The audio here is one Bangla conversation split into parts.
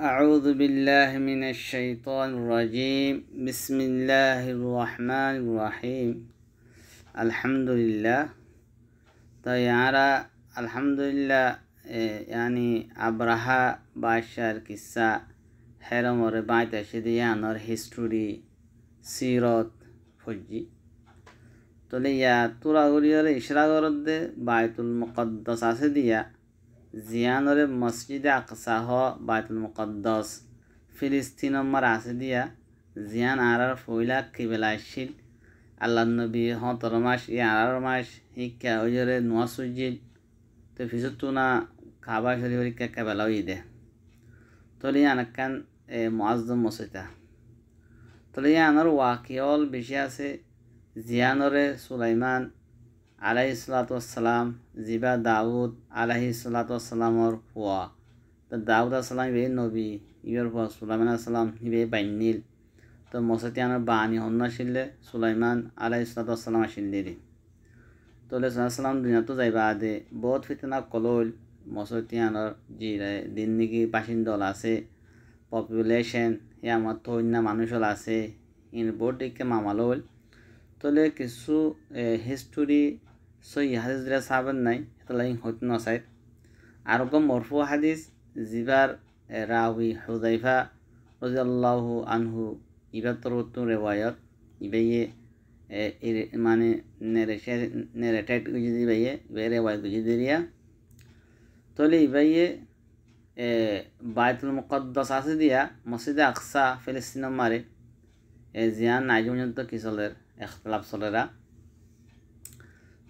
أعوذ بالله من الشيطان الرجيم بسم الله الرحمن الرحيم الحمد لله তো طيب، الحمد لله إيه، يعني أبرها বাদশার কিসা হেরমরে বাইতে সেদি ইয়ানোর হিস্টোরি সিরত ফজি তোলে ইয়া তুরা গড়িয়রে ইশরা গরদে বায়তুল মুকদ্দস জিয়ানরে মসজিদে আকসাহ বায়তুল মুকদ্দস ফিলিস্তিন নম্বর আছে দিয়া জিয়ান আরার ফইলা কিবেলাইছিল আল্লাহ নবী হতর মাস ই আরার মাস শিক্ষা ওইজরে নোয়া সুজিল তো ফিসত না খাবা শরীর পরীক্ষা কেবেলা ওই দে তলি আনাকান এ মোয়াজম মসজিদা তলি আনার ওয়াকিয়ল বেশি আছে জিয়ানরে সুলাইমান আলাহি সালাতাম জিবা দাউদ আলাহি সালাতামৰ পুৱা তো দাউদ আছালাম ইবে নবী ইবের পুয়া সুলাইমান আছালাম ইবে বাইনীল তো মসতিয়ানোর বাহানি হন্য আসিলে সুলাইমান আলাহি সালাতাম আসিলি তোলে সালাম দুনিয়াতো যাইবা আদে বহুত ফিতনা কলল মসতিয়ানোর যি দিন নেকি বাসিন্দল আছে পপুলেশন হে আমার তৈন্য মানুষল আছে ইন বহুত দিকে মামাল তলে কিছু হিস্টোরি ই হাদিস দিয়া সাহাবেন নাই সেতলাই হইত নসাইত আর কম মরফু হাদিস জিবার রাউি হুদাইফা রজি আল্লাহ আনহু ইবা তরবত রেওয়ায়ত ইবাইয়ে মানে নেরেটাইট গুজি দিবাইয়ে ইবাই রেওয়ায়ত গুজি দিয়া তলে ইবাইয়ে বায়তুল মুকদ্দস আছে দিয়া মসজিদে আকসা ফিলিস্তিন মারে জিয়ান নাইজ পর্যন্ত কি চলের এখতলাফ চলেরা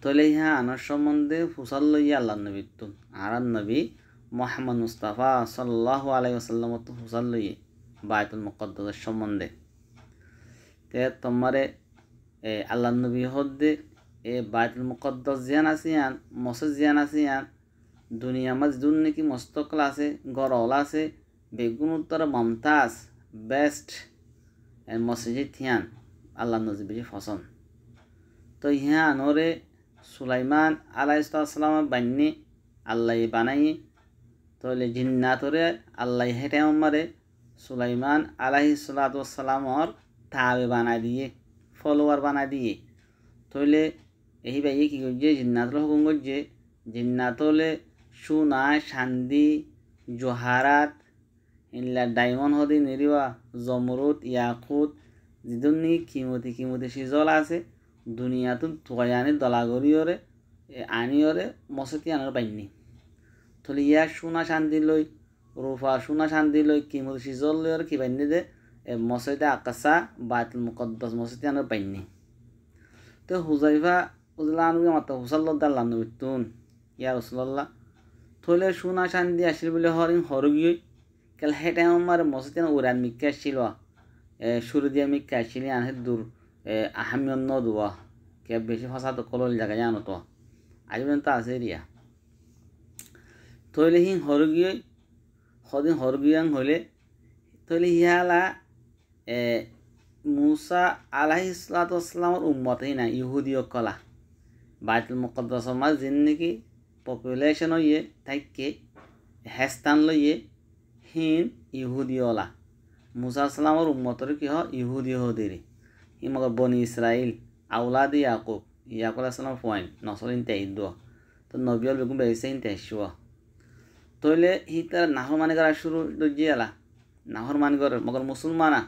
তাহলে ইহা আনার সম্বন্ধে ফুসাল্ল ইয়া আল্লাহ নবী তো আর নবী মোহাম্মদ মুস্তাফা সাল্লাহ আলাই আসাল্লাম তো ফুসাল্ল বায়তুল মুকদ্দসের সম্বন্ধে তে তোমারে এ আল্লাহ নবী হদ্দে এ বায়তুল মুকদ্দস জিয়ান আন মসজিদ জিয়ান আন দুনিয়া মাঝ দুন নাকি মস্তকল আছে গরল আছে বেগুন উত্তর মমতাজ বেস্ট মসজিদ থিয়ান আল্লাহ নজবির ফসন তো ইহা আনরে সুলাইমান আলাইসালাম বান্যে আল্লাহ বানাই তাহলে জিন্নাতরে আল্লাহ হেঁটে মারে সুলাইমান আলাহি সালাতামর তাবে বানা দিয়ে ফলোয়ার বানা দিয়ে তাহলে এই বাইয়ে কী করছে জিন্নাতলে হুকুম করছে জিন্নাতলে সুনা শান্তি জোহারাত ইনলা ডায়মন্ড হদি নিরিবা জমরুত ইয়াকুত যদি কিমতি কিমতি সিজল আছে দুনিয়াতুন ওরে আনি ওরে মসতি আনার বাইনি থলি ইয়া সোনা শান্তি লই রুফা সোনা শান্তি লই কিমুল সিজল ওরে কি বাইনি দে মসজিদে আকাশা বায়তুল মুকদ্দাস মসজিদে আনার বাইনি তো হুজাইফা উজলা আনবি মাত্র হুসাল্লাহ নবিতুন ইয়া রসুল্লাহ থলে সোনা শান্তি আসিল বলে হরিং হরগিয়ই কেলা হেঁটে আমার মসজিদে উড়ান মিক্কা আসছিল সুরদিয়া মিক্কা আসিলি আনহে দূর আহামীয় নদোৱা কে বেছি সঁচাটো কললি জাগা জানো তো আজি পৰ্যন্ত আছে দিয়া থৈলে সি সৰগীয় সদিন সৰগীয়াং হ'লে থৈলে শিয়ালা মূচা আলাহী ইছলাতামৰ উম্মতেই নাই ইহুদীয় কলা বাইতুল মোকদ্দাসৰ মাজ যেন নেকি পপুলেশ্যন ইয়ে তাইকে হেষ্টান লৈয়ে ইয়ে সিন ইহুদীয়লা মূচা আছলামৰ উম্মতৰ কি হয় ইহুদীয় হদিৰে ই বনি मगर बनी इसराइल औलाद याकूब याकूब आसलाम फॉयन नसलीन तेइदुआ तो नबियल बेगुम बेसेन तेशुआ তইলে হি তার নাহর মানে করা শুরু দর্জি এলা নাহর মান করে মগর মুসলমানা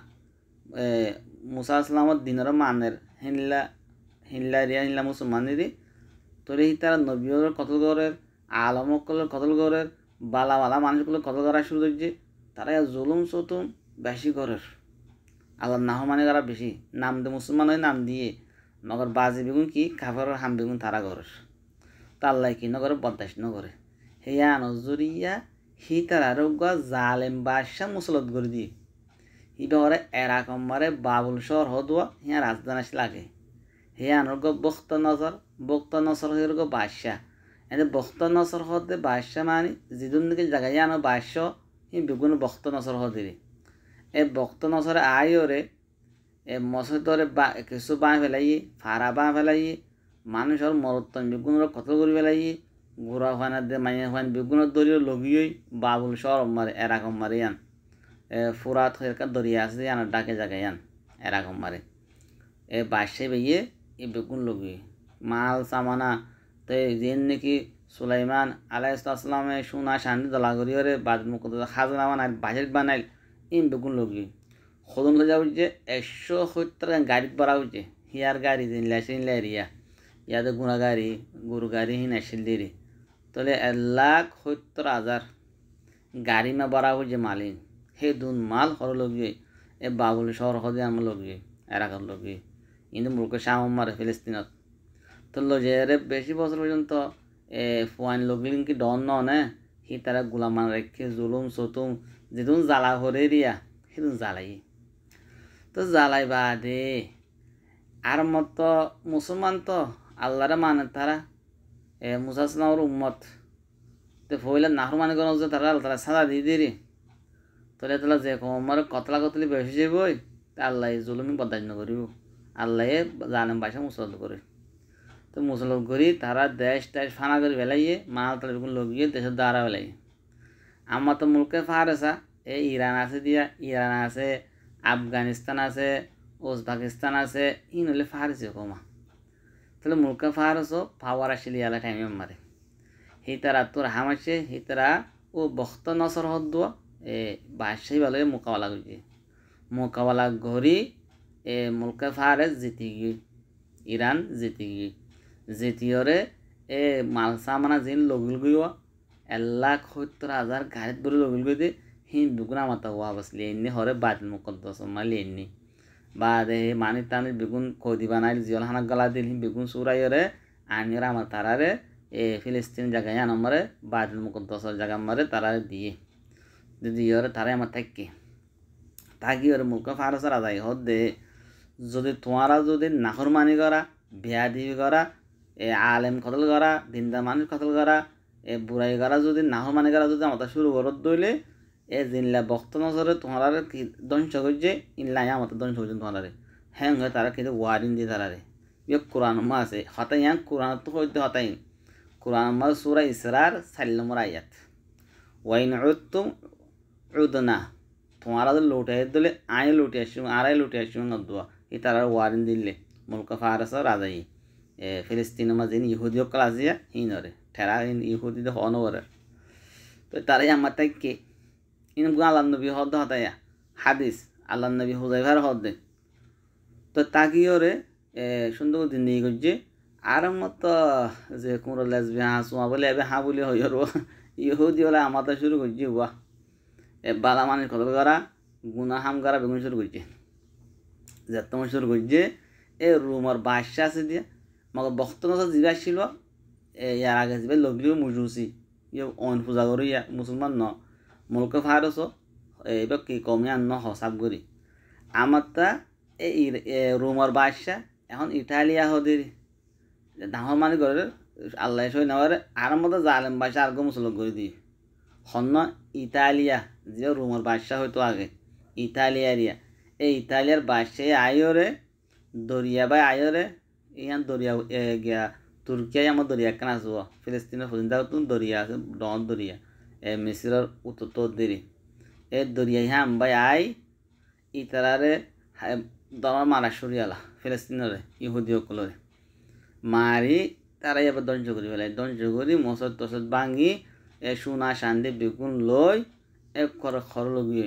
মুসা আসলামত দিনের মানের হিনলা হিনলা রিয়া হিনলা মুসলমানেরই তৈরি হি তার নবীর কতল করের আলমকলের কতল করের বালা বালা মানুষগুলো কতল করা শুরু করছে তারা জুলুম সতুম বেশি করের আল্লাহ না মানে তারা বেশি নাম দিয়ে মুসলমান হয় নাম দিয়ে নগর বাজে বেগুন কি কাফার হাম বেগুন তারা ঘর তো আল্লাহ কি নগরে বরদাস্ত নগরে হেয়া নজরিয়া হি তারা রোগ জালেম বাদশাহ মুসলত করে দিয়ে হি বরে এরাকম মারে বাবুল শহর হদুয়া হিয়া রাজধানাস লাগে হে আনর্গ বক্ত নজর বক্ত নসর হইর্গ বাদশাহ এনে বক্ত নসর হতে বাদশাহ মানে জিদুন দিকে জায়গায় আনো বাদশাহ হি বেগুন বক্ত নসর হতে ए বক্ত नसर आयो এ মশা ধরে বা কিছু বাঁ ফেলাইয়ে ফারা বাঁ ফেলাইয়ে মানুষের মরত্তন বিগুণর কতল করে ফেলাইয়ে ঘোরা ফানা দে মাইয়া ফান বিগুণর দরিয়ে লগিয়েই বাবুল সর মারে এরাকম মারে আন এ ফুরাত দরিয়া আছে ইয়ান ডাকে জাগে ইয়ান এরাকম মারে এ বাসে বেয়ে এ বেগুন লগিয়ে মাল সামানা তো যেন নাকি সুলাইমান আলাইসালামে সোনা শান্তি দলা করিয়ে বাদ মুখ খাজনা বানাইল বাজেট বানাইল ইম বেগুন লগি খদম সাজা হচ্ছে একশো সত্তর গাড়িত বাড়া হচ্ছে হিয়ার গাড়ি দিন লাইসেন লাইরিয়া ইয়াতে গুণা গাড়ি গরু গাড়ি হিন আসিল দেরি তলে এক লাখ সত্তর হাজার গাড়ি মা বাড়া হচ্ছে মালিন সেই দুন মাল হর লগে এ বাবুল শহর হদে আমার লগে এরাকার লগে কিন্তু মুরকে শাম মারে ফিলিস্তিনত তো লজেরে বেশি বছর পর্যন্ত এ ফোয়াইন লগলিন কি ডন নে সি তারা গুলামান রেখে জুলুম সতুম যেদিন জ্বালা হরে রিয়া সেদিন জ্বালাই তো জ্বালাই বা দে আর মত মুসলমান তো আল্লাহরে মানে তারা এ মুসাসনাওর উম্মত তো ভইলে নাহর মানে গণ যে তারা তারা সাদা দিয়ে দিয়ে তোলে তোলা যে কমার কতলা কতলি বেশি যাবই আল্লাহ জুলুমি বদান্য করিব আল্লাহ জানে বাসা মুসল করে তো মুসলমান করি তারা দেশ টেস ফানা করে বেলাইয়ে মাল তালে লগিয়ে দেশের দ্বারা বেলাইয়ে আমার তো মুলকে ফারেসা এই ইরান আছে দিয়া ইরান আছে আফগানিস্তান আছে উজবাকিস্তান আছে ইন হলে ফারসি কমা তাহলে মুলকা ফারস পাওয়ার আসিল ইয়ালা টাইমে মারে হিতারা তোর হামাসে হিতারা ও বক্ত নসর হদ এ বাদশাহী ভালো মোকাবেলা করি মোকাবেলা ঘড়ি এ মুলকা ফারেস জিতি গিয়ে ইরান জিতি গিয়ে জিতিয়রে এ মালসা মানা যিনি লগিল গইয়া এল্লা সত্তর হাজার গাড়ীত বলে লগিল গৈ দিয়ে هند قنامة واپس ليني هوري بات المقدس ما ليني بعد ماني تاني بيكون كودي بنايل زيول هنا قلادي الهند بيكون سورة يره عني رامة تراري ফিলিস্তিন জায়গায় আনামারে বাদল মুকদ্দসর জায়গা মারে তারা দিয়ে যদি ওরে তারা আমার থাকি থাকি ওর মুখ ফারসর আদায় হত দে যদি তোমারা যদি নাহরমানি করা বেয়াদিবি করা এ আলেম কতল করা দিনদা মানুষ কতল করা এ বুড়াই করা যদি নাহরমানি করা যদি আমাদের শুরু করত দইলে जिनला भक्त नजर तुम्हाला दोनशे खंयचे इल्ला या म्हाका दोनशे खंयचे तुम्हाला हे खंय तारा कितें वारीन दी तारा रे हे कुरान मास आहे हातां ह्या कुरान खंय हातां कुरान मास सुरा इसरार साल्ल नंबर आयात वैन तुम उदना तुम्हाला जर लोट्या येतले आय लोट्या शिवून आराय लोट्या शिवून घालतो ही तारा वारीन दिल्ले मुल्का फारस राजा ही फिलिस्तीन मजीन यहुदी कलाजिया ही नरे ठेरा यहुदी हो नवर तर तारा ह्या माताक की ইনকু আল্লাহ নবী হদ হতাইয়া হাদিস আল্লাহ নবী হুজাইভার হদ্দে তো তাকিও ওরে সুন্দর জিন্দি করছে আর মত যে কুমড়ো লেসবে হাঁ চুমা বলে এবে হাঁ বলি হই আর ইহুদি হলে আমাতে শুরু করছি বাহ এ বালা মানুষ কত করা গুনা হাম করা বেগুন শুরু করছে তোমার শুরু করছে এ রুমর বাসা আছে দিয়ে মগ বক্ত নজর ছিল এ ইয়ার আগে জিবে লগলিও মুজুসি ইয়ে অন পূজা করি মুসলমান ন মূলক ফারস এবার কি কমিয়া ন হসাব করি আমারটা এই রুমর বাদশাহ এখন ইটালিয়া হদির ডাঙর মানুহ করে আল্লাহ সই নেওয়ার আর মতো জালেম বাদশাহ আর মুসলক করে দিয়ে হন্য ইটালিয়া যে রুমর বাদশাহ হয়তো আগে ইতালিয়ারিয়া এই ইতালিয়ার বাদশাহ আয়রে দরিয়া বা আয়রে ইয়ান দরিয়া গিয়া তুর্কিয়ায় আমার দরিয়া কেন আসবো ফিলিস্তিনের দৰিয়া দরিয়া আছে ডন দরিয়া এ মিশ্রর দেরি এ দরিয়াই হ্যাঁ ভাই আই ই তারারে দমা মারা সরিয়ালা ফিলিস্তিনরে ইহুদি সকলরে মারি তারাই আবার দঞ্চ করি পেলাই দঞ্চ করি মসদ তসদ ভাঙি এ সোনা শান্তি বেগুন লই এ খর খর লগি এ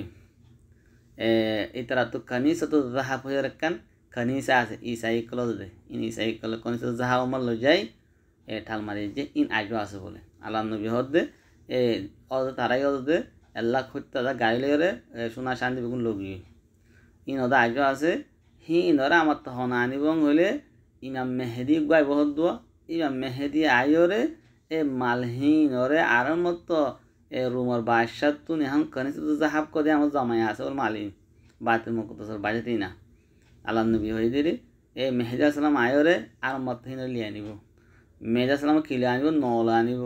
ইতারা তো খানিস তো জাহা ফয়ের কান খানিস আছে ইসাই কল দে ইন ইসাই কল কনিস জাহা উমার লই যাই এ ঠাল মারি যে ইন আজও আছে বলে আল্লাহ নবী হদ দে এ অর্থাৎ তারাই অর্থাৎ এল্লা খুঁজতে তাদের গাড়ি লেগে সোনা শান্তি বেগুন লগি ইন অর্থাৎ আগে আছে হি ইনরে আমার তো হনা আনিবং হইলে ইমাম মেহেদি গাই বহত দোয়া ইমাম মেহেদি আইরে এ ওরে আর মতো এ রুমর বাদশাহ তু নেহান কনিস জাহাব কদে আমার জমাই আছে ওর মালিন বাতে মুকতসর বাজেতি না আল্লাহ নবী হয়ে দিলি এ মেহেদি আসলাম আয়রে আর মতহীন লিয়ে আনিব মেহেদি আসলাম কিলে আনিব নল আনিব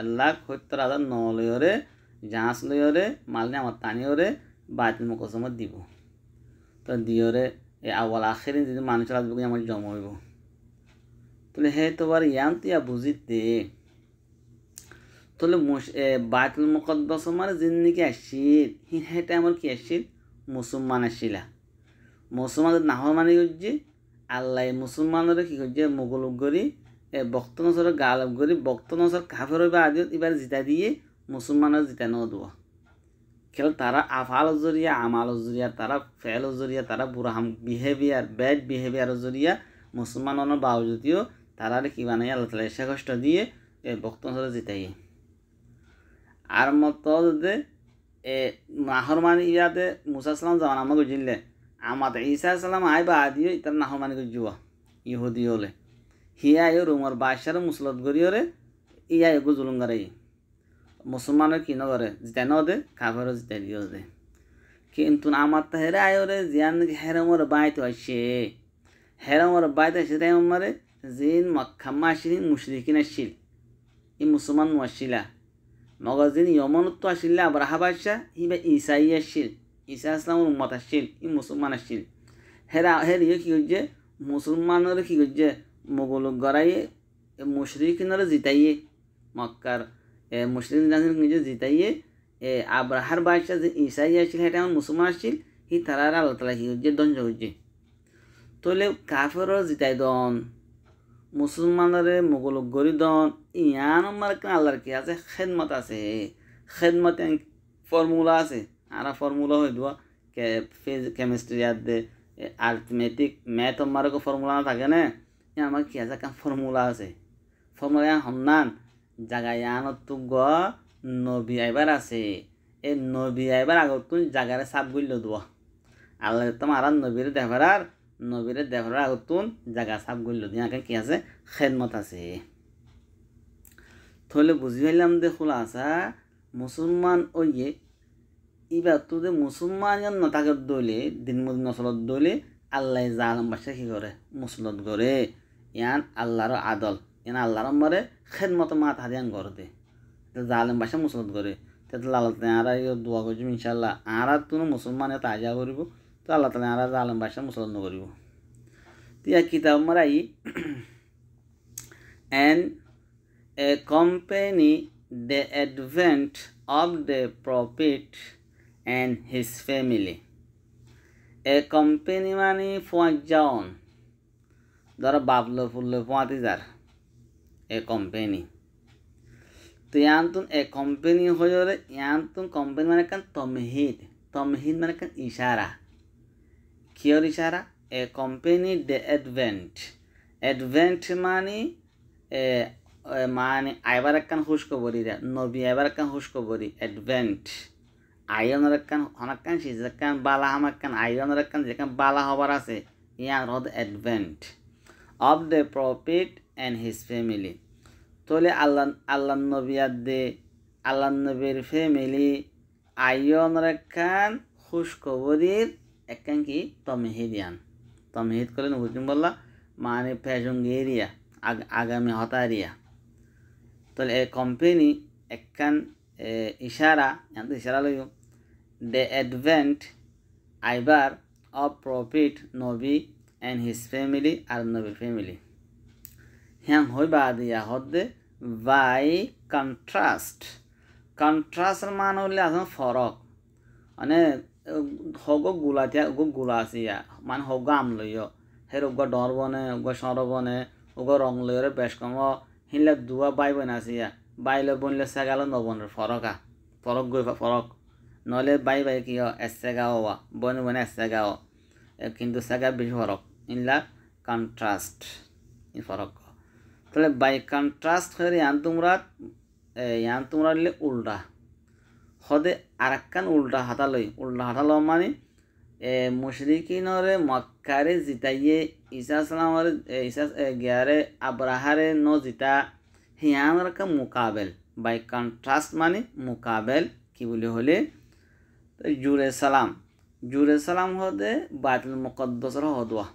আল্লাহ খৈত্য ন নলয়রে জাঁচ লয়রে মালনে আমার টানিয়রে বাইতুল মুকসমত দিব তো দিয়রে এই আওয়াল আখের যদি মানুষ লাগবে আমার জম হইব তাহলে হে তোমার ইয়ান তুই বুঝিতে তাহলে মুস বাইতুল মকদ্দস মানে জিন্দিকে আসিল হেটা আমার কি আসছিল মুসলমান আসিলা মুসলমানদের নাহর মানে করছে আল্লাহ মুসলমানরে কি করছে মোগল গরি ভক্ত নসর গাল করি ভক্ত নসর কাফের হইবা আদিত এবার জিতা দিয়ে মুসলমানের জিতাই দেব খেল তারা আফাল জরিয়া আমাল জরিয়া তারা ফেল জরিয়া তারা বুঢ়া বিহেভিয়ার বেড বিহেভিয়ার জরিয়া মুছলমানৰ বাবজুতিও তারা কি বানাই আল্লাহ তালা এসে কষ্ট দিয়ে এ ভক্ত নসর জিতাই আর মত যদি এ মানে ইয়াতে মুসা সালাম জামান আমাকে জিনলে আমাতে ঈসা সালাম আইবা আদিও মানি নাহরমানি জুয়া ইহুদি হলে হিয়ায় রুমর বাইশার মুসলত গরিয়রে ইয়াই গুজুলুঙ্গারে মুসলমানের কি নগরে জিতাই নদে কাফেরও জিতাই দিও দে কিন্তু আমার তো হেরে আয়োরে জিয়ান হেরমর বাইত আসে হেরমর বাইত আসে তাই আমারে জিন মক্কাম্মা আসিনি মুশরিকিন আসিল ই মুসলমান আসিলা মগর জিন ইয়মনত্ব আসিল্লা আবার হাবাসা ই বা ইসাই আসিল ঈসা আসলামর উম্মত আসিল ই মুসলমান আসিল হেরা হের ইয়ে কি করছে মুসলমানের কি করছে মোগলক গড়াইয়ে মুশরিকিনরে জিতাইয়ে মক্কার মুশরিক নিজে জিতাইয়ে এ আব্রাহার বাদশাহ যে ইসাই আসছিল সেটা আমার মুসলমান আসছিল সি তারার আল্লাহ তালা হিউজে দঞ্জ হইছে তইলে কাফের জিতাই দন মুসলমানরে মোগলক গড়ি দন ইয়ান আমার আল্লাহর কি আছে খেদমত আছে খেদমত ফর্মুলা আছে আর ফর্মুলা হয়ে দেওয়া কেমিস্ট্রি আর দে আর্থমেটিক ম্যাথ আমার ফর্মুলা থাকে না আমার কি আছে ফর্মুলা আছে ফর্মুলা হন্নান জাগায় আনত গ নবী আইবার আছে এই নবী আইবার আগত তুমি জাগারে সাপ গুলিল দিব আল্লাহ তোমার আর নবীর দেখার আর নবীরে দেখার আগত তুন জাগা সাপ গুলিল দিয়ে আগে কি আছে খেদমত আছে থলে বুঝি পাইলাম যে খোলা আসা মুসলমান ওইয়ে ইবার তো যে মুসলমান না দলে দিন মদিন নসলত দলে আল্লাহ জালম বাসা কি করে মুসলত করে ইয়ান আল্লাহর আদল ইয়ান আল্লাহর মরে খেদ মতো মাত হাদিয়ান গড়তে জালেম বাসা মুসলত করে তো আল্লাহ তালা আর দোয়া করছি ইনশাল্লাহ আরা তুমি এত তাজা করিব তো আল্লাহ তালা আর জালেম বাসা মুসলত করিব তিয়া কিতাব মারাই in a company the advent of the prophet and his family এ কম্পেনি মানে ফোয়াজ ধরো বাবলো ফুললো পাঁচ হাজার এ কোম্পানি তো ইয়ান এ কোম্পানি হয়ে গেলে ইয়ান কোম্পানি মানে কেন তমহিদ তমহিদ মানে কেন ইশারা কিয়র ইশারা এ কোম্পানি ডে অ্যাডভেন্ট অ্যাডভেন্ট মানে এ মানে আইবার একখান খুশখবরি রে নবী আইবার একখান খুশখবরি অ্যাডভেন্ট আয়নের একখান অনেকখান সিজ একখান বালা আমার একখান আয়নের একখান যেখান বালা হবার আছে ইয়ান হদ advent of the prophet and his family তাহলে আল্লাহ আল্লাহ নবী দে আল্লাহ নবীর ফ্যামিলি আয়ন রেখান খুশখবরির একখান কি তমহিদিয়ান তমহিদ করলেন হুসিন বললা মানে আগ আগামী হতারিয়া তাহলে এ কোম্পানি একখান ইশারা তো ইশারা লইব দ্য অ্যাডভেন্ট আইবার অফ প্রফিট নবী and his family আর নবীর ফ্যামিলি হ্যাঁ হইবা দিয়া হদ্দে বাই কন্ট্রাস্ট কন্ট্রাস্টর মান হলে আসলে ফরক মানে হগ গুলাতিয়া ওগ গুলা আসিয়া মানে হগ আমলইয় হের ওগ ডর বনে ওগ সর বনে ওগ রং লইরে বেশ কম হিনলে দুয়া বাই বনে আসিয়া বাইলে বনলে সেগালো নবনের ফরকা ফরক গই ফরক নহ'লে বাই বাই কি এচেগাঁও বন বন এচেগাঁও কিন্তু চেগা বেছি সৰক ইন ইল্লা কন্ট্রাস্ট ফরক তাহলে বাই কন্ট্রাস্ট হয়ে ইয়ান তোমরা ইয়ান তোমরা দিলে উল্টা হদে আর একখান উল্টা হাতালই উল্টা হাতালো মানে এ মুশরিকিনরে মক্কারে জিতাইয়ে ঈসা সালামর ঈসা গিয়ারে আবরাহারে ন জিতা হিয়ানর একটা মোকাবেল বাই কন্ট্রাস্ট মানে মোকাবেল কি বলে হলে জুরে সালাম জুরে সালাম হদে বাতুল মুকদ্দসর হদওয়া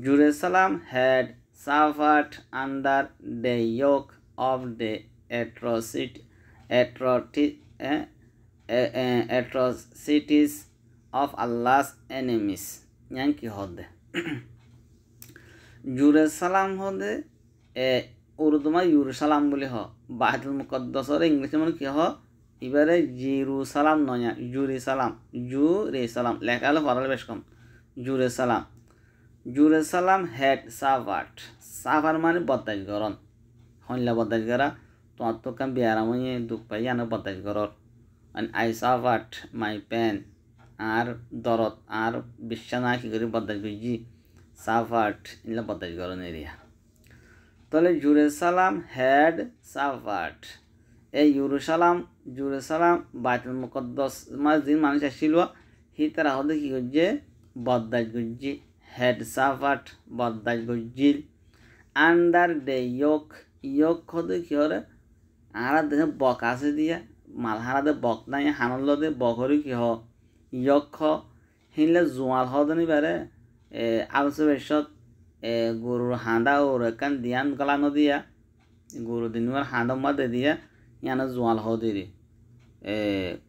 Jerusalem had suffered under the yoke of the atrocity, atrocity, eh, eh, atrocities of Allah's enemies. Yankee hode. Jerusalem hode. eh, উর্দুমা ইউরুসালাম বলে হ বাহাদুল মুকদ্দসর ইংলিশে মানে কি হ এবারে জিরুসালাম নয়া জুরিসালাম জুরেসালাম লেখা হলো ফরাল বেশ কম জুরেসালাম জুরেসালাম হ্যাড সাভার্ট সাভার মানে বদাসগরণ হইলা বদাসগরা তোমার তো কাম বিয়ারামই দুঃখ পাই আনো বদাসগরর আই সাভার্ট মাই পেন আর দরদ আর না কি করে বদাস গুজি সাভাট এগুলো বদাসগরণ এরিয়া তাহলে জুরেসালাম হ্যাড সাভার্ট এই ইউরুসালাম জুরুসালাম বাইতুল মুকদ্দস মাস দিন মানুষ আসছিল হি তারা হতে কি করছে বদাস গুজি had suffered but that gojil under the yoke yoke হতে কি হরে আরা দেহে বক আছে দিয়া মালহারা দে বক নাই হানল দে বকরি কি হ ইয়ক হিনলে জোয়াল হদনি বারে আলসে বেশত গরুর হাঁদা ওর একান দিয়ান গলানো দিয়া গরু দিনবার হাঁদম বাদে দিয়া ইয়ানো জোয়াল হদিরি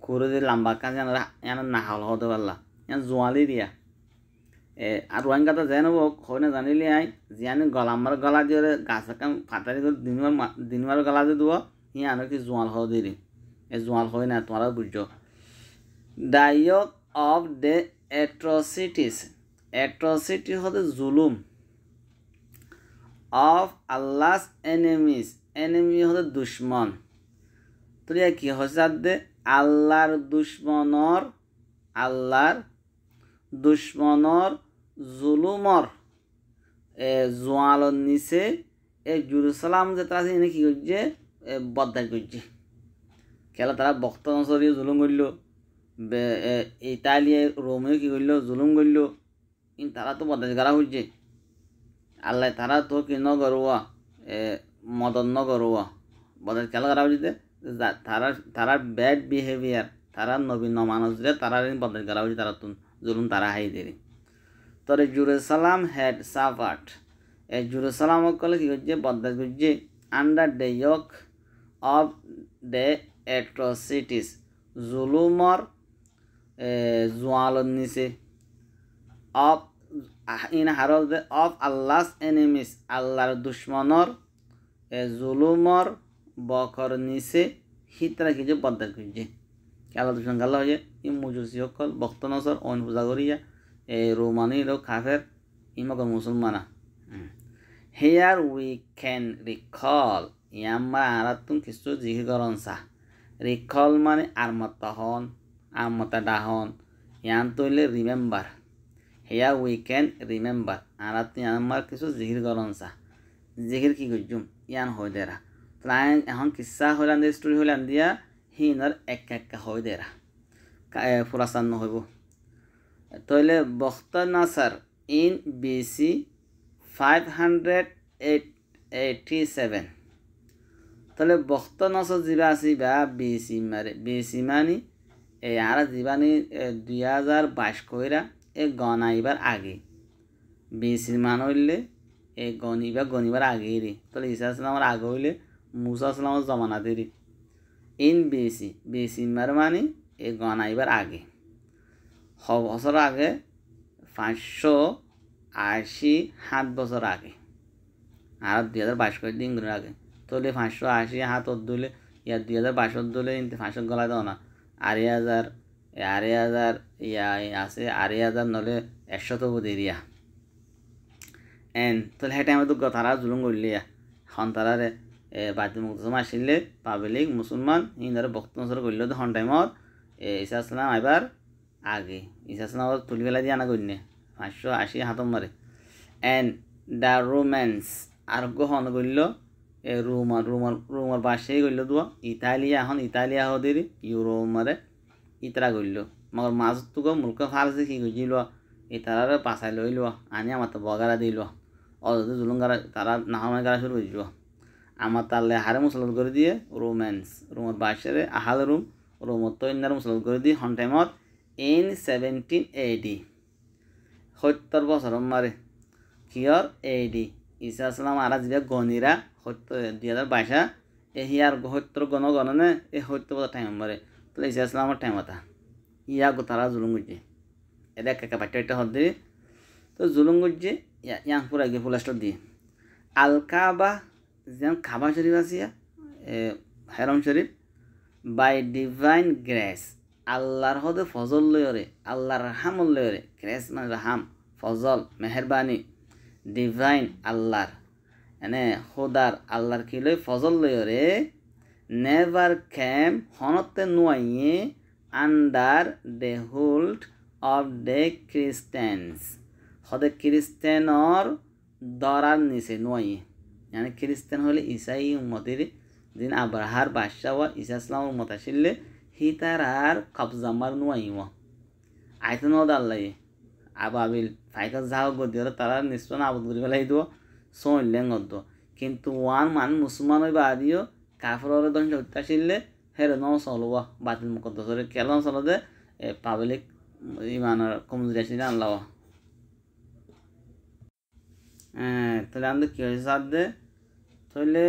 খুরে দিয়ে লাম্বা কাজ ইয়ানো নাহল হতে পারলা ইয়ান জোয়ালি দিয়া রোহিঙ্গাটা যেন হোক হয় না জানিলে আই জিয়ানি গলামার গলা দিয়ে গাছ কাম ফাটারি করে দিনবার দিনবার গলা দিয়ে দিব ই আনো কি জোয়াল হওয়া দিম এ জোয়াল হয় না তোমার বুঝছ ডাইক অফ দে অ্যাট্রসিটিস অ্যাট্রসিটি হতে জুলুম অফ আল্লাহ এনেমিস এনিমি হতে দুশ্মন তো কি হচ্ছে দে আল্লাহর দুশ্মনর আল্লাহর দুশ্মনর জুলুমর জোয়ালর নিচে এ জুরুসালাম যে তারা এনে কী করছে বদায় করছে খেলা তারা বক্ত অঞ্চলে জুলুম করল ইতালিয়ে রোমেও কী করল জুলুম করল কিন্তু তারা তো বদায় করা হচ্ছে আল্লাহ তারা তো কি ন গরুয়া মদন ন গরুয়া বদাই খেলা করা হচ্ছে তারা তারা ব্যাড বিহেভিয়ার তারা নবীন যে তারা বদায় করা হচ্ছে তারা জুলুম তারা হাই দেরি তরে জুরুসালাম হ্যাড সাভাট এ জুরুসালাম কলে কি করছে বদলা করছে under the yoke of the atrocities জুলুমর জোয়ালর নিচে of in of the of Allah enemies আল্লাহর দুশ্মনর এ জুলুমর বকর নিচে হিতরা কিছু বদলা করছে আল্লাহ দুশ্মন গাল্লা হয়ে ইমুজুসি হকল বক্ত নসর অন পূজা করিয়া এই ৰোমানীৰ খাফেৰ ইমকে মুছলমান হেয়াৰ উই কেন ৰিখল ইয়াম্মা আৰাতুন কিছু যিকৰণ চাহ ৰিখল মানে আৰ্মতাহন আৰ্মতা দাহন ইয়ান তৈলে remember here we can remember আৰাতুন ইয়াম্মাৰ কিছু যিকৰণ চাহ যিহিৰ কি গুজুম ইয়ান হৈ দেৰা প্ৰায় এখন কিচ্ছা হৈ ৰান্ধি ষ্টৰি হৈ ৰান্ধিয়া সি ইনৰ এক এক হৈ দেৰা ফুৰাচান নহ'ব তাহলে বখতা নাসার in BC five hundred eighty seven তাহলে বখত নসর যা আসিবা বিসি মারে বিসি মানি এই আর জীবানি দুই হাজার বাইশ কইরা এ গনাইবার আগে বিসি মান হইলে এ গণিবা গনিবার আগে রে তাহলে ইসা আসলামর আগে হইলে মুসা আসলামের জমানাতে রে ইন বিসি বিসি মার মানে এ গনাইবার আগে ছ বছর আগে পাঁচশো আশি সাত বছর আগে আর দুই হাজার বাইশ করে দিন আগে তোলে পাঁচশো আশি হাত দুলে ইয়া দুই হাজার বাইশ দুলে কিন্তু পাঁচশো গলা দাও না আড়াই হাজার আড়াই হাজার ইয়া আছে আড়াই হাজার নলে একশো তো এরিয়া এন তাহলে সেই টাইমে তো তারা জুলুম করলি এখন তারারে বাদ মুক্তসমা আসিলে পাবলিক মুসলমান ইন্দারে বক্তব্য করলে তো হন টাইমত ইসা আসলাম এবার আগে তুলি তুলবেলা দিয়ে আনা কইনে পাঁচশো আশি হাতম মারে অ্যান্ড দ্য রোম্যান্স আর গ্রহণ করল রুমার রুমার রুমার পাশেই করল দু ইতালিয়া এখন ইতালিয়া হদের ইউরো মারে ইতরা করল মগর মাছ তুক মূর্খ ফারসি কি গুজিল ইতারার পাশাই লই লোয়া আনি আমার তো বগারা দিল অযথ জুলুম গারা তারা নাহমায় গারা শুরু হয়েছিল আমার তাহলে হারে মুসলত করে দিয়ে রোম্যান্স রুমের বাসারে আহাল রুম রুমত ইন্দার মুসলত করে দিয়ে হন টাইমত ইন সেভেন্টিন এডি সত্তৰ বছৰ মাৰে কিয়ৰ এডি ঈশা আছলাম আৰু যিবা গণিৰা সত্তৰ দুহেজাৰ বাইছা এহি আৰু সত্তৰ গণ গণনে এই সত্তৰ বছৰ টাইম মাৰে তাহলে ঈশা আসলামৰ টাইম এটা ইয়া গোটারা জুলুম গুজে এটা একে পাটি একটা হদ দিয়ে তো জুলুম গুজে ইয়াং পুরা গিয়ে ফুলাসটা দিয়ে আলকা বা যেমন খাবা শরীফ আছে হেরম শরীফ বাই ডিভাইন গ্রেস আল্লাহর হদে ফজল লয়রে আল্লাহর হামল লয়রে ক্রেস মানে রাহাম ফজল মেহরবানি ডিভাইন আল্লাহর এনে হোদার আল্লাহর কি লই ফজল লয়রে নেভার ক্যাম হনতে নুয়াইয়ে under the hold of the Christians হদে ক্রিস্টেনর দরার নিচে নুয়াইয়ে মানে খ্রিস্টান হলে ইসাই উম্মতির দিন আবরাহার বাদশাহ ইসা ইসলাম উম্মত আসিলে হি তার আর খাপজাম্বার নুয়াইম আইতে ন দাল্লাই আবাবিল ফাইকা যাও গদিয়ার তারা নিশ্চয় আবদ করি পেলাই দিব সইলে গদ্দ কিন্তু ওয়ান মান মুসলমান ওই বা কাফরের দন হত্যা ছিললে হেরে ন চলব বাতিল মুকদ্দসরে কেল চলতে পাবলিক ইমানের কমজোরি আসিল আনলাওয়া তাহলে আমাদের কী হয়েছে তাহলে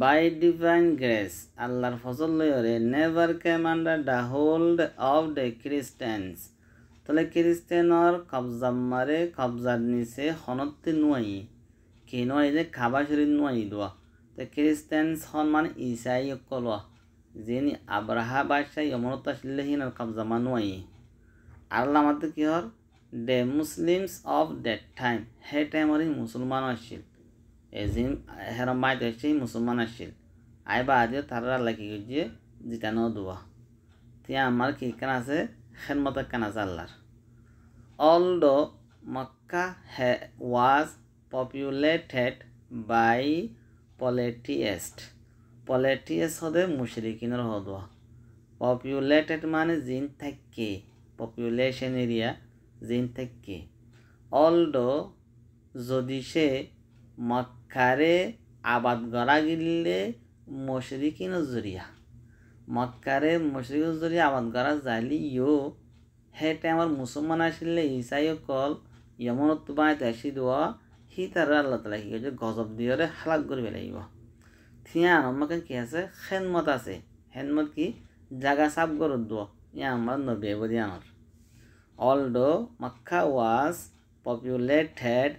বাই ডিভাইন গ্রেস আল্লাহর ফজল লয়রে never came under the hold of the Christians তাহলে খ্রিস্টানর কবজা মারে কবজার নিচে হনতে নুয়াই কি নুয়াই যে খাবার শরীর নুয়াই দোয়া তো খ্রিস্টান হন মানে ইসাই কলোয়া যিনি আব্রাহা বাদশাহ অমরত আর কবজা মানুয়াই আল্লাহ মাতে কি হর the Muslims of that time সেই টাইমরে মুসলমান আসছিল এজিম হেরা মাইত আসছিল মুসলমান আসছিল আই বা আজ তারা লাগি কি জিতানো দোয়া তিয়া আমার কি কান আছে খেনমত কান আছে আল্লাহর অল দো মক্কা হে was populated by polytheists polytheists হদে মুশরিকিনের হদোয়া পপুলেটেড মানে জিন থাকে পপুলেশন এরিয়া জিন থাকে অল দো যদি সে মক্কা মক্কারে আবাদ গড়া গিললে মশরিকি নজরিয়া মক্কারে মশরিক নজরিয়া আবাদ গড়া জালি ইয়ো হেটে আমার মুসলমান আসলে ইসাইও কল ইমন তোমায় তেসি দোয়া সি তার আল্লাহ তালা কি কৈছে গজব দিয়ে হালাক কৰিব লাগিব থিয়া আনমাকে কি আছে হেনমত আছে হেনমত কি জাগা চাপ গরত দিব ইয়া আমার নবে বদিয়ানোর অলডো মক্কা ওয়াজ পপুলেটেড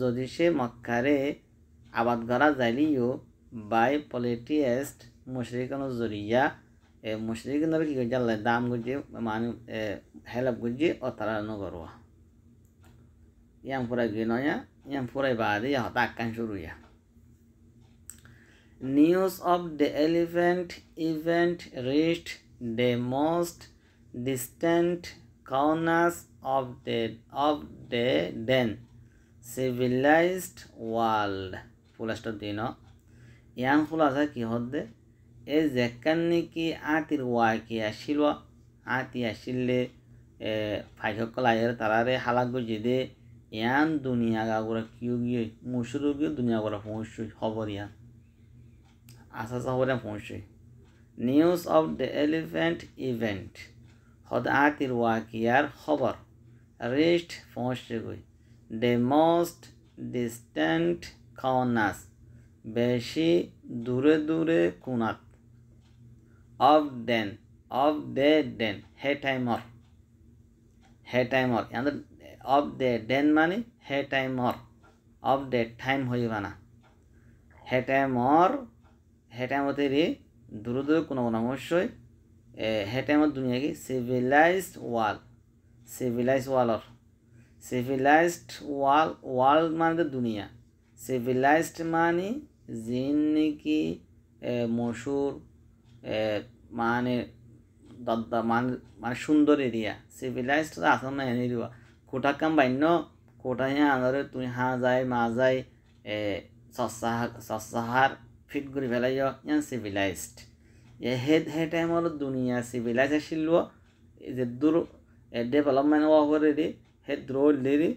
যদি সে মক্কারে आबाद करा बाय पॉलिटिस्ट मुशरिकन जरिया ए मुशरिक की दाम गुजे मान हेल्प गुजे और तारा नो गरो पूरा गिनो पूरा बाद शुरू या news of the elephant event reached the most distant corners of the of the then civilized world ইয়াং ಫುಲಷ್ಟದ್ದೇನೋ দে এ জেকান্নি কি আতির ಜೆಕ್ಕನ್ನಿಕಿ কি আসিল আতি ಆತಿ ফাইসকল ফাইসকলায়ের তারারে হালাগো দে ইয়ান দুনিয়া গাগুরা কিউ গিয়ে মুসুরু গিয়ে দুনিয়া গোরা পৌঁছুই খবর ইয়ান আশা আচ্ছা, খবরে আচ্ছা, পৌঁছুই news of the elephant event হদাতির ওয়াকিয়ার খবর রেস্ট পৌঁছে গই দ্য মোস্ট ডিস্ট্যান্ট খাওয়ান্নাস বেশি দূরে দূরে কুনাক of then of the then হে টাইমর হে টাইমর অফ দে ডেন মানে হে টাইমর অফ দে টাইম না হে টাইমর হে টাইমতে রে দূরে দূরে কোনো কোনো অবশ্যই হে টাইমত মানে দুনিয়া কি সিভিলাইজড ওয়াল সিভিলাইজড ওয়ালর সিভিলাইজড ওয়াল ওয়াল মানে দুনিয়া সিভিলাইজড মানে জিন্নিকি মশুর মানে দদ্দা মানে মানে সুন্দর এরিয়া সিভিলাইজড আসাম না হেন এরিয়া কোঠা কাম বান্য কোঠা হ্যাঁ আন্দারে তুই হা যায় মা যায় সস্তাহার ফিট করে ফেলাই ইয়ান সিভিলাইজড এ হেড হে টাইম হলো দুনিয়া সিভিলাইজ আসিল যে দূর ডেভেলপমেন্ট ওয়া করে রে হে দ্রোল রে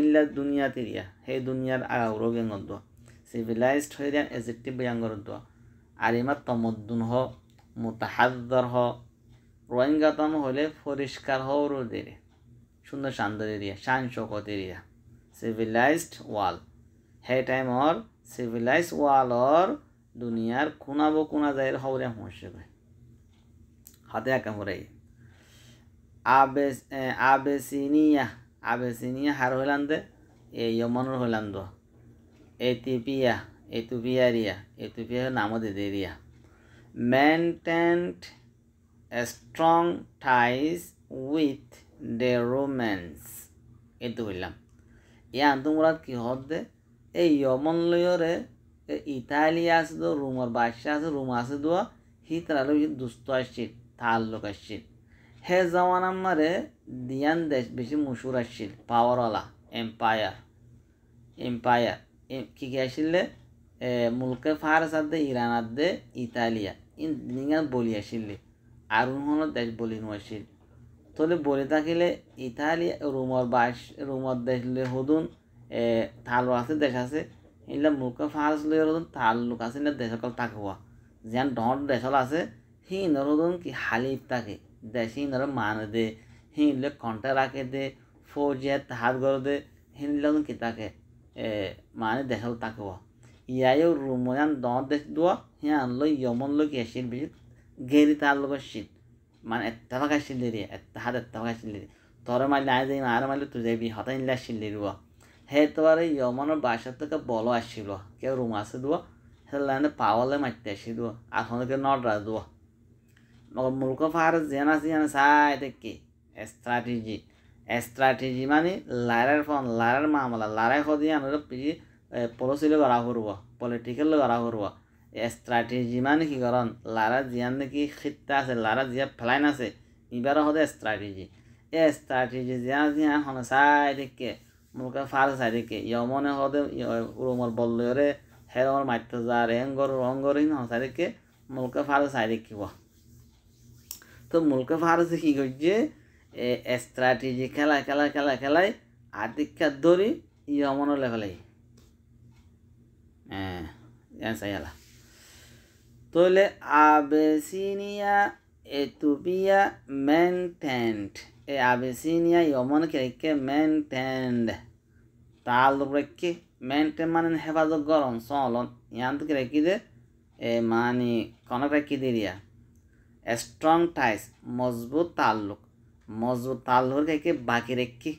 ইল্লা দুনিয়া তিরিয়া হে দুনিয়ার আগাউরো গেঙ্গদ্দ সিভিলাইজড হয়ে দেন এজেক্টিভ বিয়াঙ্গরদ্দ আলিমা তমদ্দুন হ মোতাহাদ্দর হ রোহিঙ্গাতম হলে পরিষ্কার হ রোদেরে সুন্দর শান্ত এরিয়া শান শকত এরিয়া সিভিলাইজড ওয়াল হে time or civilise world or দুনিয়ার কোনাব কোনা যায় হবরে হুঁশে হাতে একা হরাই আবেস আবেসিনিয়া আবেসিনিয়া হার হইলান্দে এ ইয়মনুর হইলান্দ এথিপিয়া এথুপিয়ারিয়া এথুপিয়া নাম দেদেরিয়া maintained a strong ties with the Romans এইটো হইলাম এ আন্তমুরাত কি হত দে এই ইয়মন লয়রে ইতালিয়া আছে তো রুমর বাদশাহ আছে রুম আছে দোয়া হি তারা দুস্ত আসছি লোক আসছি হে জওয়ান আমারে দিয়ান দেশ বেশি মশুর আসছিল পাওয়ারওয়ালা এম্পায়ার এম্পায়ার কি কি আসছিল মুলকে ফারস আদে ইরান আদে ইতালিয়া ইন দিঙ্গান বলি আসিল আর হল দেশ বলি নুয়াসিল তলে বলি থাকিলে ইতালিয়া রুমর বাস রুমর দেশ লে হদুন থালু আছে দেশ আছে এগুলো মুলকে ফারস লই হদুন থাল লোক আছে না দেশ সকল থাকে হওয়া যেন ডহর দেশল আছে হিন্দর হদুন কি হালি থাকে দেশ হিন্দর মান দে দে ಹಿಂಗೆ ಕಾಂಟ್ಯಾಕ್ಟ್ ಹಾಕಿದ್ದೆ ಫೋರ್ ಜಿ ಎತ್ತು ಹಾದ್ಗೊಳ್ದೆ ಹಿಂಗೆ ಕಿತ್ತಾಕೆ ইয়াই ದೇಹಲ್ ತಾಕುವ ಯಾವ್ಯಾವ ರೂಮಯಾನ್ ದೊಡ್ಡ ದೇಶದ್ವ ಹೇ ಅನ್ಲೋ ಯಮನ್ಲೋ ಎಷ್ಟಿನ ಬಿಜಿ ಗೇರಿ ತಾಲೂಕ ಶೀಟ್ মানে এত্তাভাগ আসছিল রে হাত এত্তাভাগ আসছিল রে তোর মারলে আয় যাই আর মারলে তুই যাবি হতা নিলে আসছিল রে হে তোমার এই অমানোর বাসার থেকে বলো আসছিল কেউ রুম আছে দুয়া সে লাইনে পাওয়ালে মারতে আসি দুয়া আর হনকে নডরা দুয়া মূর্খ ফার জেন আছে সাই থেকে স্ট্র্যাটেজি স্ট্র্যাটেজি মানে লারার ফোন লারার মামলা লারাই সদি আনার পিজি পলিসিলে করা করব পলিটিক্যাল করা করব স্ট্র্যাটেজি মানে কি করন লারা জিয়ান নাকি খিত্তা আছে লারা জিয়া ফ্লাইন আছে ইবারও সদে স্ট্র্যাটেজি এ স্ট্র্যাটেজি জিয়া জিয়া হন চাই দেখে মোকে ফার চাই দেখে ইয়মনে সদে রুমর বললরে হেরমর মাত্য যার এঙ্গর অঙ্গরহীন হন চাই দেখে মোলকে ফার চাই দেখিব তো মোলকে ফার কি করছে স্ট্র্যাটেজি খেলায় খেলায় খেলায় খেলায় আদিক্ষার দড়ি ইয়মন লেভেলেই হ্যাঁ সাইয়ালা তাহলে আবেসিনিয়া এতুপিয়া মেনটেন্ট এ আবেসিনিয়া ইয়মন কে মেনটেন্ড তাল রেখে মেনটেন মানে হেফাজত গরম সলন ইয়ান থেকে রেখে দে এ মানে কনক রেখে দিয়া স্ট্রং টাইস মজবুত তাল্লুক মজবুত তাল্লু রেখে বাকি রেখি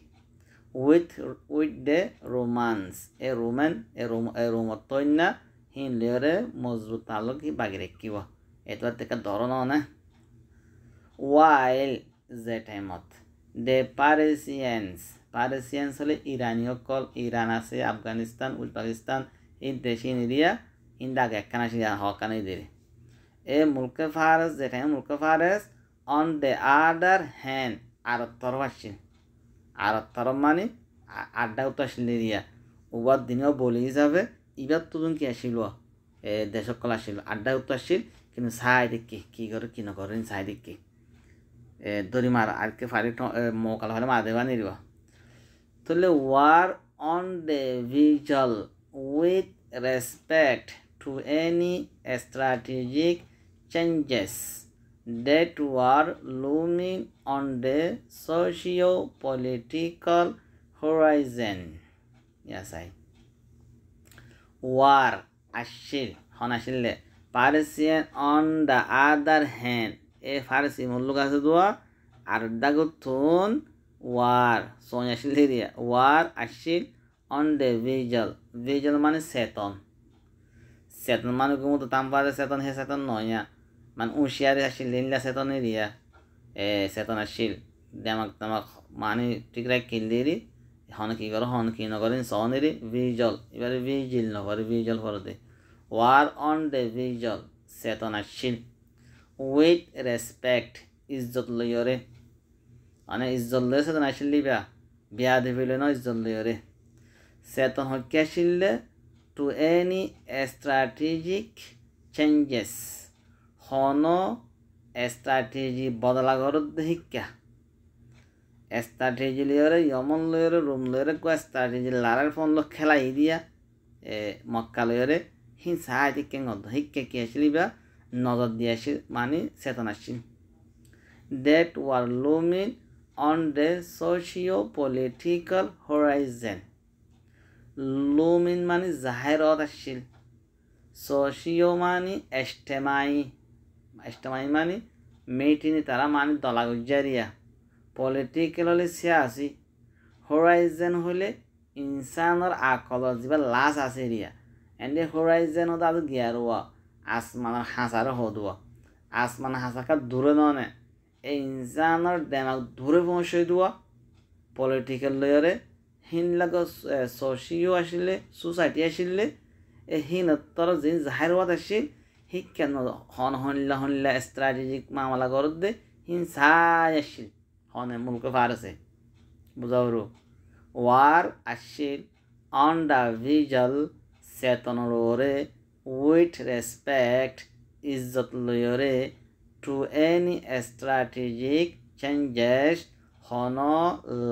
উইথ উইথ দ্য রোমান্স এ রোমেন এ রোম এ রোমর তৈন্যা হিন লেয়ারে মজবুত তাল্লু কি বাকি রেখিব এটা থেকে ধরন না ওয়াইল যে টাইমত দে পারেসিয়েন্স পারেসিয়েন্স হলে ইরানীসকল ইরান আছে আফগানিস্তান উজ পাকিস্তান ইন দেশি এরিয়া ইন দাগ একখানা সিরিয়া এ মুলকে ফারেস যে টাইম মুলকে ফারেস on the other hand আরত্তর আসছে আরত্তর মানে আড্ডা আসলে এরিয়া উবার দিনেও বলি যাবে ইবার তুজন কি আসিল এ দেশকল আসিল আড্ডা আসছিল কিন্তু সাই দেখি কী করে কি করেন সাই দেখি ধরি মার আর কে ফারি মৌকাল হলে মাদে দেবা নিরব তাহলে war on the visual with respect to any strategic changes that were looming on the socio-political horizon. Yes, I. War, Ashil, Honashille, Parisian on the other hand. A Farsi Mullugasadua, Ardagutun, War, Sonia Shiliria, War, Ashil, on the vigil. Vigil মানে seton. Seton মানে কোনো তো তাম পারে সেতন হে সেতন নয় man ushiyari ashil lilla setoni diya seton ashil demak demak mani tikrak kildiri hon ki garo hon ki nogorin soniri visual ibare visual nogori visual korte war on the visual seton ashil with respect izzat loyore মানে ইজ্জত লয়ে সেতন আসিলি বিয়া বিয়া দিবিলে ন ইজ্জত লয়রে সেতন হকে আসিলে টু এনি স্ট্র্যাটেজিক চেঞ্জেস কোনো স্ট্র্যাটেজি বদলাগর হিক্কা স্ট্র্যাটেজি লয়রে ইয়মন লয়রে রোম লয়রে কো স্ট্র্যাটেজি লারার ফোন লো খেলাই দিয়া এ মক্কা লয়রে হিংসা আইতে কেন হিক্কা কি আসলি বা নজর দিয়ে আসি মানে চেতন আসি that war looming on the socio political horizon looming মানে জাহেরত আসছিল সোশিও মানে এস্টেমাই mastermind mani মেটিন তারা mani dolagujaria political হলে সিয়া সিয়াসি horizon হলে ইনসানর আকল যা লাজ আছে রিয়া এন্ডে horizon হতে আজ গিয়ারুয়া আসমানের হাসারে হদুয়া আসমান হাঁসাকে দূরে ননে এই ইনসানর দেমাক দূরে পৌঁছে দুয়া পলিটিক্যাল লেয়ারে হিনলাগ সশিও আসলে সোসাইটি আসলে এই হিনত্তর যে জাহের হওয়াত আসিল hikkan হন honilla honilla strategic মামলা করদে হিনসায় আসছিল হনে মুলক ফারসে বুঝাবরু ওয়ার আসছিল অন দ্য ভিজল চেতনরে উইথ রেসপেক্ট ইজ্জত লয়রে টু এনি স্ট্র্যাটেজিক চেঞ্জেস হন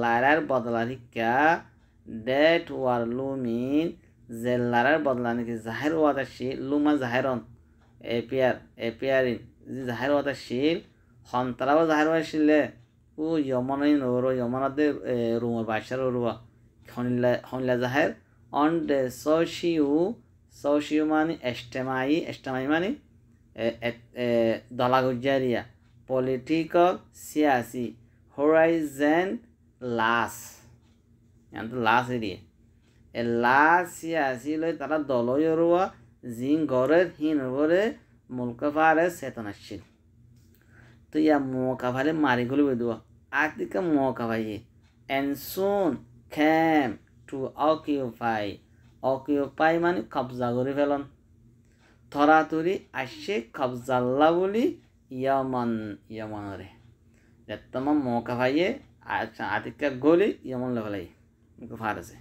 লারার বদলা শিক্ষা ডেট ওয়ার লুমিন যে লারার বদলা নাকি জাহের ওয়াদ আসি লুমা জাহেরন এপিয়ার এপিয়ারিন যে জাহের ওয়াদা শিল হন তারাও জাহের ওয়া শিলে উ ইয়মনাইন ওর ইয়মনাদে রুমর বাসার ওরুয়া হনিল্লা হনিল্লা জাহের অন সোশিউ সোশিউ মানে এস্টেমাই এস্টেমাই মানে দলাগুজারিয়া পলিটিক্যাল সিয়াসি হোরাইজেন লাস লাস এরিয়া এ লাস সিয়াসি লৈ তারা দলই রুয়া zingorel hinogore mulkafare setonashin to ya mokavale marigulu wedua atika mokavaye and soon came to occupy occupy মানে কবজা করে ফেলন থরাতুরি আসছে কবজাল্লা বলি ইয়ামান ইয়ামানরে তোমার মৌকা ভাইয়ে আতিকা গলি ইয়ামান লেভেলাই ফার আছে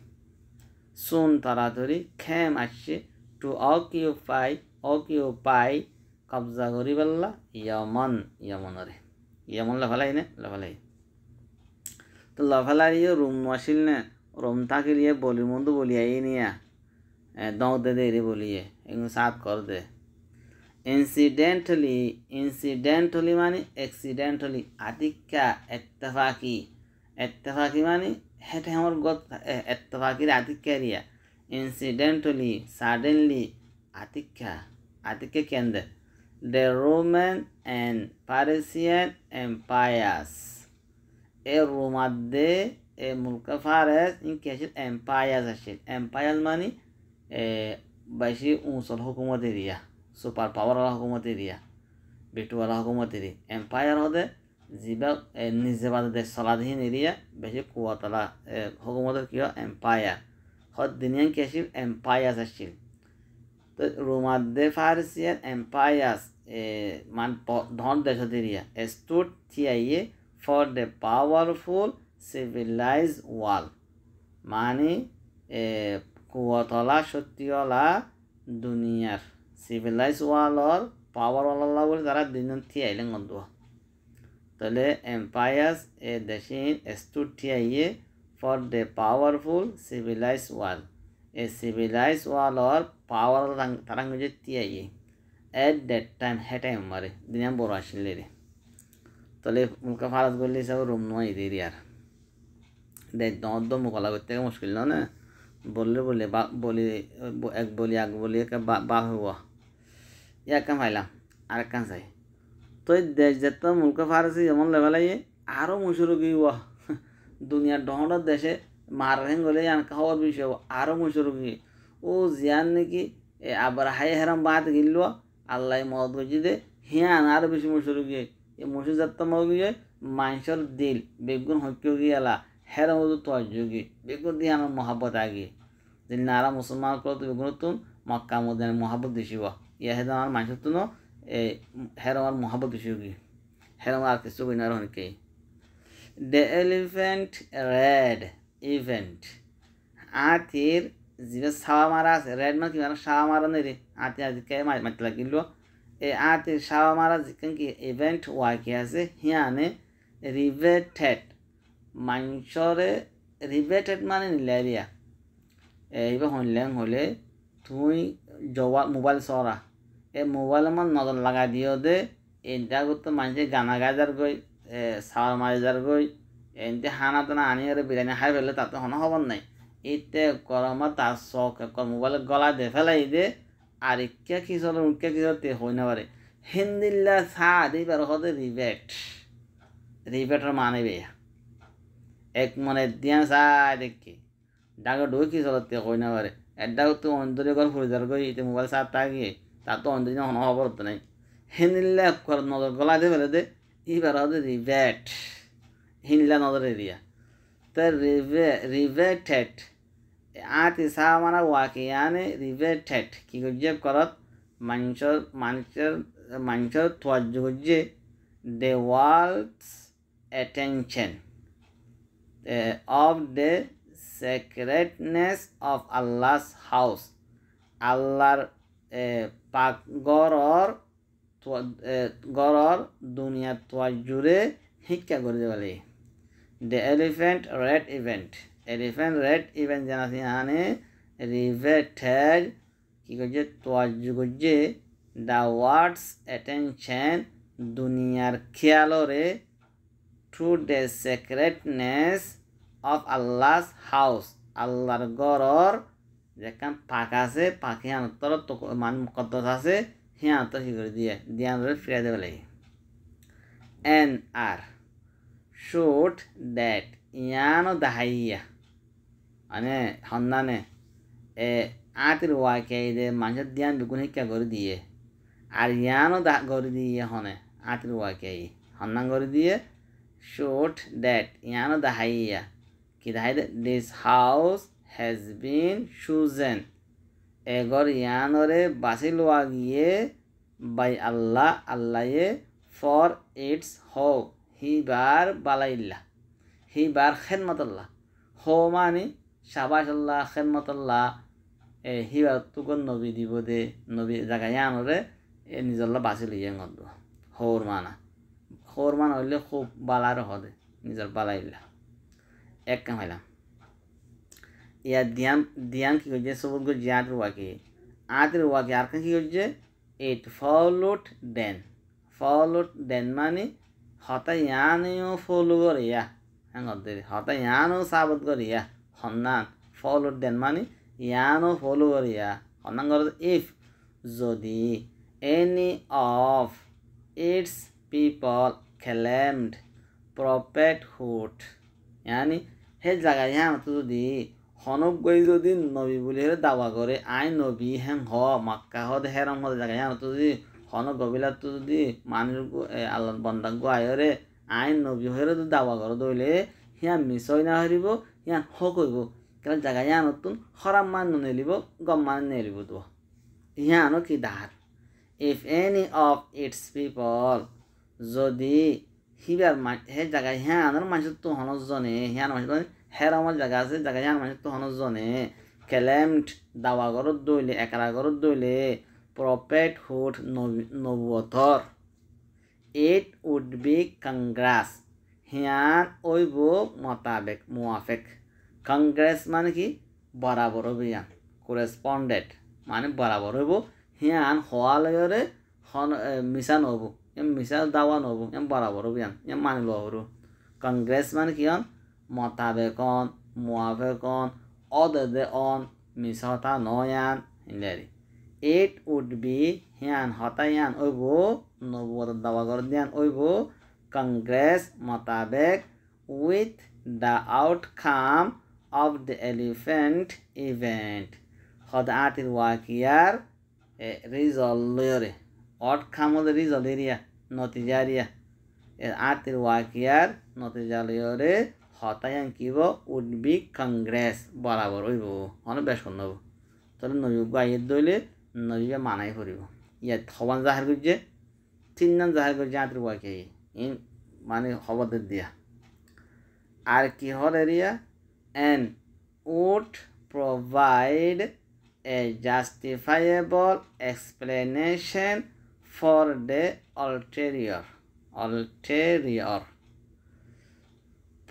সুন তাড়াতাড়ি খেম আসছে টু অকিউপাই অকিউপাই কবজা করি পেল্লা ইয়মন ইয়মনরে ইয়মন লফালাই নে লফালাই তো লফালাই ইয়ে রুম আসিল নে রুম থাকিলিয়ে বলির মন্দু বলিয়াই নিয়া দৌড়তে দে রে বলিয়ে এগুলো সাত কর দে इंसिडेंटली इंसिडेंटली मानी एक्सीडेंटली आतिक्या इतफाकी इतफाकी मानी हेटे हमार गत इतफाकी आतिक्या रिया Incidentally, suddenly, Attica, Attica Kenda, the Roman and Persian empires. এর মধ্যে এ মুলকা ফারেস ইনকি আসিল এম্পায়ার্স আসিল এম্পায়ার মানে বেশি উঁচল হুকুমত এরিয়া সুপার পাওয়ারওয়ালা হুকুমত এরিয়া বেটুয়ালা হুকুমত এরিয়া এম্পায়ার হতে যিবা নিজে বাদে দেশ চলাধীন এরিয়া বেশি কুয়াতলা হুকুমতের কিয় empire Hot keşif empires eşil. Rumadde Farisiyen empires e, man dhon deshodiriya stood thiye for the powerful civilized world. মানে কুয়াতলা সত্যিওয়ালা দুনিয়ার সিভিলাইজ ওয়ালর পাওয়ার ওয়াল্লা বলে তারা দুজন থিয়ে আইলেন গন্ধুয়া তাহলে এম্পায়ার্স এ দেশিন স্টুড থিয়ে for the powerful civilized world. A civilized world or power tarang ತರಂಗಜೆ ತಿಯಾಗಿ at that time ಹೆ ಟೈಮ್ ಮರಿ ದಿನ ಬೋರ್ ಆಶಿಲ್ಲೇರಿ ತಲೆ ಮುಲ್ಕ ಫಾರತ್ ಗೊಲ್ಲಿ ಸವ ರೂಮ್ ನೋ ಇದೀರಿ ಯಾರ দেখ দদ্দ মোকালা করতে মুশকিল না না বললে বলে বা বলি এক বলি আগ বলি একে বা হব ইয়া কাম পাইলাম আর কাম চাই তো দেশ যেত মুলকে ফারসি যেমন aro আরও মুশুরু কি দুনিয়ার ডহনত দেশে মার হেন গলে ইয়ান খাওয়ার বিষয় আরও মশুর গিয়ে ও জিয়ান নাকি এ আবার হাই হেরাম বাদ গিলল আল্লাহ মদ গজি দে হিয়ান আরও বেশি মশুর গিয়ে এ মশুর যাত্রা মগ গিয়ে মাংসর দিল বেগুন হক্য গিয়ালা হেরাম তহযোগী বেগুন দিয়ে আমার মহাব্বত আগে যে নারা মুসলমান করো বেগুন তুন মক্কা মদিন মহাব্বত দিশিব ইয়া হেদ আমার মাংসর তুনো এ হেরামার মহাব্বত দিশিব হেরাম আর কিছু বিনার না দ্য এলিফেন্ট রেড ইভেন্ট আতির জিভে সাওয়া মারা আছে রেড মানে কি মানে সাওয়া মারা নেই রে আতি আজকে মারতে লাগিল এ আতি সাওয়া মারা জিকেন কি ইভেন্ট ওয়াকি আছে হিয়ানে রিভেটেড মাংসরে রিভেটেড মানে নিলারিয়া এইবার হইলেন হলে তুই জবা মোবাইল সরা এ মোবাইল আমার নজর লাগা দিও দে এটা করতে মানুষের গানা গাজার গই চাউল মাৰি যাৰ গৈ এনে খানা টানা আনি আৰু বিৰিয়ানী খাই পেলাই তাতে শুনা খবৰ নাই এতিয়া গৰমত তাৰ চক মোবাইলত গলা দে পেলাই দে আর কিয় কিশোর উক্কা কিশোর তে হই না পারে হিন্দিল্লা সা দি পাৰ হতে রিবেট রিবেটের মানে বেয়া এক মনে দিয়া সা দেখি ডাকে ঢুই কিশোর তে হই না পারে এটাও তো অন্তরে ঘর ফুরি যার গই মোবাইল সাপ তাকে তাতো তো অন্তরে হন খবর তো নাই হিন্দিল্লা নজর গলা দে ফেলে দে এবার আমাদের রিভ্যাট হিনলা নদর এরিয়া তো রিভে রিভেটেট আত ইসা মানে ওয়াকিয়ানে রিভেটেট কি করছে করত মানুষের মানুষের মানুষের ত্বজ করছে the world's attention of the sacredness of Allah's house আল্লাহর পাকঘরর গরর দুনিয়া তোয়া জুড়ে শিক্ষা করে লাগে the elephant raid event elephant raid event জানা সিহানে রিভে ঠেজ কি করছে তোয়া করছে দ্য ওয়ার্ডস অ্যাটেনশন দুনিয়ার খেয়ালরে to the sacredness of Allah house আল্লাহর গরর যেখান পাক আছে পাখি আনতর মান মুকদ্দস আছে হ্যাঁ তো কি করে দিয়ে দিয়ে আমরা ফিরে দেবে লাগে এন আর শুট দ্যাট ইয়ানো দাহাইয়া মানে সন্ধানে এ আতির ওয়াকে দে মানুষের দিয়ান বিগুণ শিক্ষা করে দিয়ে আর ইয়ানো দা করে দিয়ে হনে আতির ওয়াকে সন্ধান করে দিয়ে শুট দ্যাট ইয়ানো দাহাইয়া কি দাহাই this house has been chosen এগর ইয়ানরে বাসি লোয়া গিয়ে বাই আল্লাহ আল্লাহে ফর ইটস হো হি বার বালাইল্লা হি বার খেদমতাল্লাহ হো মানে শাবাস আল্লাহ খেদমতাল্লাহ এ হি বার তুকন নবী দিব দে নবী জাগা ইয়ানরে এ নিজল্লা বাসি লইয়া গদ হোর মানা হোর মানা হইলে খুব বালার হদে নিজের বালাইল্লা এক কাম হইলাম या ध्यान ध्यान की योजना सब उनको याद रुआ के आदर हुआ कि आर की योजना it followed then followed then माने हता यान यो फॉलो कर या हम हाँ, कहते हैं हता यान यो साबित कर या हन्ना फॉलोट देन माने यान यो फॉलो कर या हन्ना कर इफ जो दी any of its people claimed prophethood यानी है जगह यहाँ मतलब जो दी হনব গই যদি নবী বলি হেরে দাওয়া করে আই নবী হ্যাং হ মাক্কা হদ হেরাম হদ জায়গায় হ্যাঁ তো যদি হন গবিলা তো যদি মানুষ আল্লাহর বন্দা আয়রে আই নবী হয়ে যদি দাওয়া করে দইলে হিয়ান মিশই না হারিব হিয়ান হ কইব কেন জায়গায় হ্যাঁ নতুন হরাম মান নেলিব গম মান নেলিব তো হিয়ানো কি দাহার if any of its people যদি হিবার হে জায়গায় হ্যাঁ আনার মানুষ তো হনজনে হিয়ান মানুষ হের আমার জায়গা আছে জায়গা যান মানে তো জনে ক্যালেমড দাওয়া ঘরত দইলে একরা ঘরত দইলে প্রপেট হুড নবুয়তর ইট উড বি কংগ্রাস হিয়ান ওইব মোতাবেক মুআফেক কংগ্রেস মানে কি বরাবর অভিযান করেসপন্ডেন্ট মানে বরাবর হইব হিয়ান হওয়া লয়রে হন মিশান হব এম মিশা দাওয়ান হব এম বরাবর অভিযান এম মানিল হরু কংগ্রেস মানে কি হন مطابقان موافقان عددان مساتا نويان هندري it would be hian hotayan oibo nobor dawagardian oibo congress motabek with the outcome of the elephant event خدعات الواقيار ريزولير outcome of the ريزوليريا نتيجاريا العات الواقيار نتيجاريا হতায়ন কিব উড বি কংগ্রেস বরাবর হইব অনেক বেশ নব তাহলে নজুব গাইয়ের দইলে নজুবে মানাই ফুরিব ইয়াত হবান জাহার করছে তিন নাম জাহার করছে আঁতর বাকি ইন মানে হবাদের দিয়া আর কি হল এরিয়া and would provide a justifiable explanation for the ulterior ulterior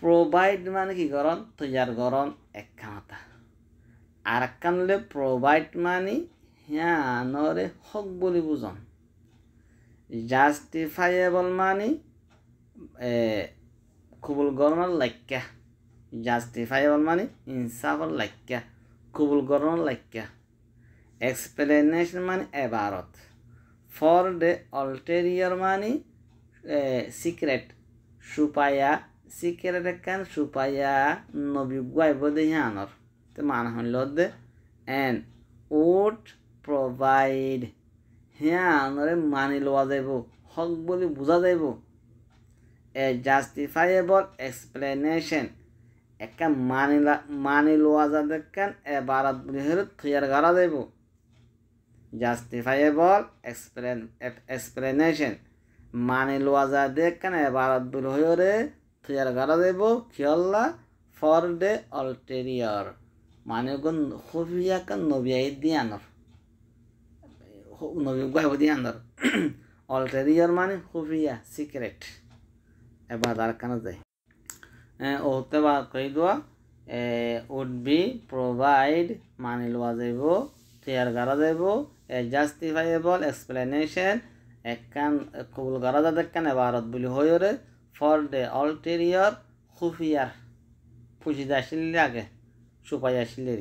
provide মানে কি করন তৈয়ার করন একখানতা আর একখানলে প্রোভাইড মানে হিয়ানরে হক বলি বুঝন জাস্টিফাইয়েবল মানে কবুল গরণের লাইকা জাস্টিফাইয়েবল মানে ইনসাফর লাইকা কবুল গরণের লাইকা এক্সপ্লেনেশন মানে এবারত ফর ডে অল্টেরিয়র মানে সিক্রেট সুপায়া sikereken supaya Nabi guai bode yanor. Te mana hon lodde and would provide yanore মানি লওয়া যাইব হক বলে বোঝা যাইব এ জাস্টিফাইবল এক্সপ্লেনেশন একা মানি মানি লওয়া যা দেখেন এ বারাত বলে হলে থিয়ার যাইব জাস্টিফাইবল এক্সপ্লেন এক্সপ্লেনেশন মানি লওয়া যা দেখেন এ বারাত বলে হয়ে তৈয়ার করা দেব খিয়ল্লা ফর ডে অল্টেরিয়র মানে হবিয়াকে নবিয়াই দিয়ে আনর নবী গাইব দিয়ে আনর অল্টেরিয়র মানে খুফিয়া সিক্রেট এবার আর কেন যায় ওতে বা কই দোয়া উড বি প্রোভাইড মানি লওয়া যাব তৈয়ার করা যাব জাস্টিফাইবল এক্সপ্লেনেশন একখান কবুল করা যাতে একখান এবারত বুলি হয়ে ফর দ্য অলটেরিয়র খুফিয়ার ফুসিদা আসলে আগে সুপাই আসলে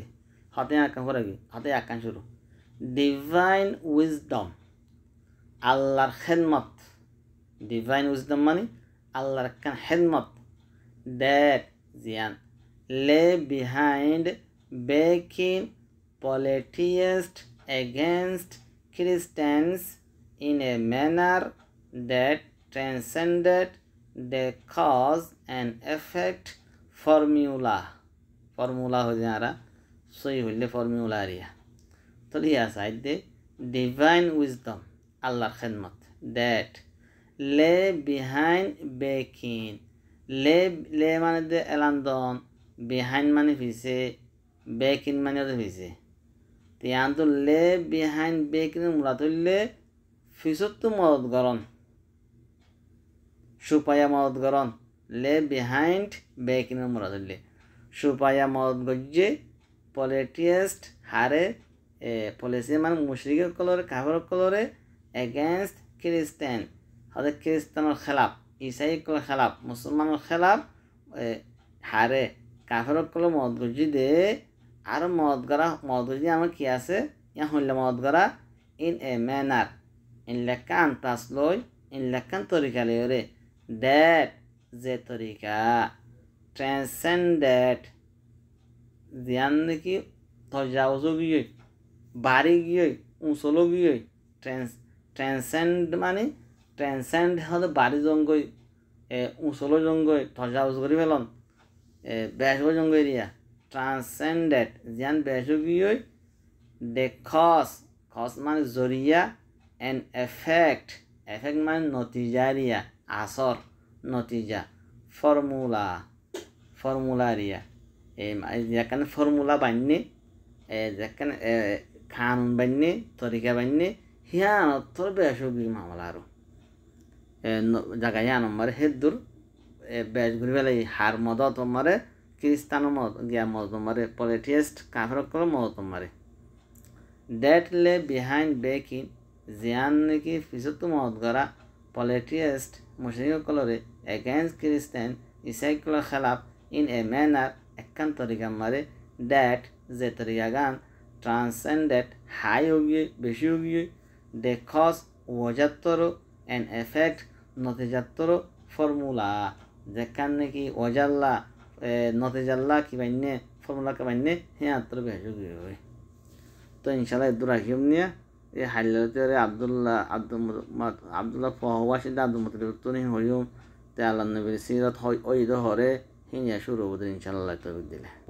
হাতে আঁকা করে হাতে আঁকা শুরু ডিভাইন উইজডম আল্লাহর খেদমত ডিভাইন উইজডম মানে আল্লাহর খান হেদমত দ্যাট জিয়ান লে behind backing polytheists against Christians in a manner that transcended the cause and effect formula formula ho jara sohi holle formula area তাহলে ইয়া সাইড দে ডিভাইন উইজডম আল্লাহর খেদমত দ্যাট লে বিহাইন্ড বেকিন লে লে মানে দে এলান্দন বিহাইন্ড মানে ফিসে বেকিন মানে ফিসে তিয়ান তো লে বিহাইন্ড বেকিন মূলাত লে ফিসত তো মদত গরণ সুপায়া মদত গরণ লে বিহাইন্ড বেকিনের মুরাদুল্লি সুপায়া মদত গজ্জে পলিটিয়েস্ট হারে পলিসি মানে মুশরিক কলরে কাহর কলরে এগেনস্ট খ্রিস্টান হতে খ্রিস্টানের খেলাপ ইসাই কল খেলাপ মুসলমানের খেলাপ হারে কাহর কল মদ গজ্জি দে আর মদ করা মদ গজ্জি আমার কি আছে ইয়া হইলে মদ করা ইন এ ম্যানার ইন লেখান তাস লই ইন লেখান তরিকা লই রে that যে তরিকা ট্রান্সেন্ডেড ধ্যান দেখি তজাউজও গিয়ে বাড়ি গিয়ে উঁচলো গিয়ে ট্রান্স ট্রান্সেন্ড মানে ট্রান্সেন্ড হলে বাড়ি জঙ্গই উঁচলো জঙ্গই তজাউজ করে ফেলন বেশ জঙ্গই দিয়া ট্রান্সেন্ডেড ধ্যান বেশ গিয়ে দেখস খস মানে জরিয়া অ্যান্ড এফেক্ট এফেক্ট মানে নতিজারিয়া আসর নতিজা ফর্মুলা ফর্মুলারিয়া যেখানে ফর্মুলা বাননি যেখানে খান বাননি তরিকা বাননি অর্থর বেসগির মামলা আরও জায়গায় মারে হেদুর বেশ ঘুরি পেলাই হার মদ তোমারে খ্রিস্টানো মদ গিয়া মদ তোমারে পলিটিয়েস্ট কাফের করে মদ তোমারে ডেট লে বিহাইন্ড বেকিং জিয়ান নাকি পিছত মদ করা পলিটিয়েস্ট কলরে এগেইনষ্ট খ্ৰীষ্টান ইছাইকলৰ খেলাফ ইন এ মেনাৰ এখন মারে ডেট যে তৰিকাগান ট্ৰান্সচেণ্ডেড হাই হুগিয়ে বেশি উগিয়ে দেখস ওজাত্তর অ্যান্ড এফেক্ট নতেজাত্তর ফর্মুলা যেখান নাকি ওজাল্লা নতেজাল্লা কি বাইনে ফর্মুলা কে বাইনে হ্যাঁ আত্তর বেশি হুগিয়ে তো ইনশাল্লাহ দূর নিয়ে এই হাইলাতে আবদুল্লাহ আব্দুল আবদুল্লাহ ফহবাসিদ আব্দুল মতনি হইও তে আল্লাহ নবীর সিরত হরে হিনিয়া শুরু বুদিন ইনশাল্লাহ তবিক দিলে